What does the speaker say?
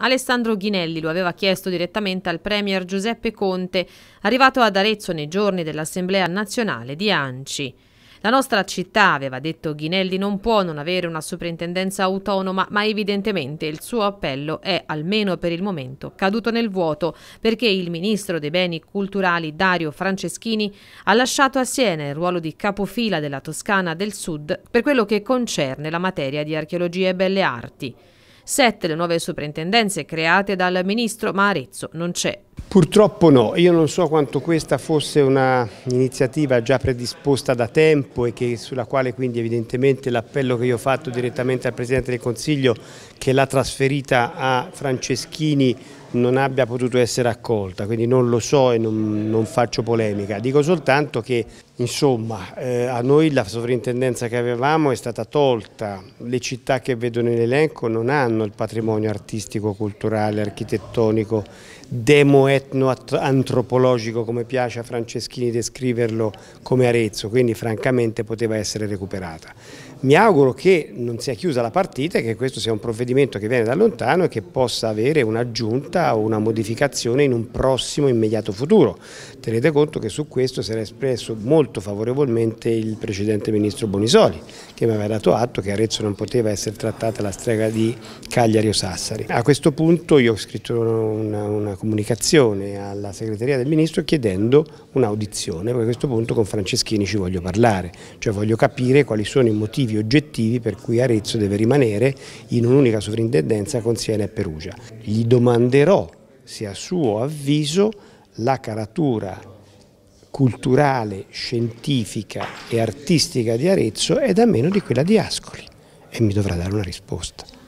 Alessandro Ghinelli lo aveva chiesto direttamente al Premier Giuseppe Conte, arrivato ad Arezzo nei giorni dell'Assemblea nazionale di ANCI. La nostra città, aveva detto Ghinelli, non può non avere una superintendenza autonoma, ma evidentemente il suo appello è, almeno per il momento, caduto nel vuoto, perché il ministro dei beni culturali Dario Franceschini ha lasciato a Siena il ruolo di capofila della Toscana del Sud per quello che concerne la materia di archeologia e belle arti. Sette le nuove soprintendenze create dal ministro, ma Arezzo non c'è. Purtroppo no, io non so quanto questa fosse un'iniziativa già predisposta da tempo e che, sulla quale quindi evidentemente l'appello che io ho fatto direttamente al Presidente del Consiglio che l'ha trasferita a Franceschini non abbia potuto essere accolta, quindi non lo so e non, non faccio polemica, dico soltanto che insomma eh, a noi la sovrintendenza che avevamo è stata tolta, le città che vedo nell'elenco non hanno il patrimonio artistico, culturale, architettonico, demo-etno-antropologico come piace a Franceschini descriverlo come Arezzo, quindi francamente poteva essere recuperata. Mi auguro che non sia chiusa la partita e che questo sia un provvedimento che viene da lontano e che possa avere un'aggiunta aggiunta o una modificazione in un prossimo immediato futuro. Tenete conto che su questo si era espresso molto favorevolmente il precedente ministro Bonisoli che mi aveva dato atto che Arezzo non poteva essere trattata la strega di Cagliari o Sassari. A questo punto io ho scritto una, una comunicazione alla segreteria del ministro chiedendo un'audizione, perché a questo punto con Franceschini ci voglio parlare, cioè voglio capire quali sono i motivi oggettivi per cui Arezzo deve rimanere in un'unica sovrintendenza con Siena e Perugia. Gli domanderò però se a suo avviso la caratura culturale, scientifica e artistica di Arezzo è da meno di quella di Ascoli e mi dovrà dare una risposta.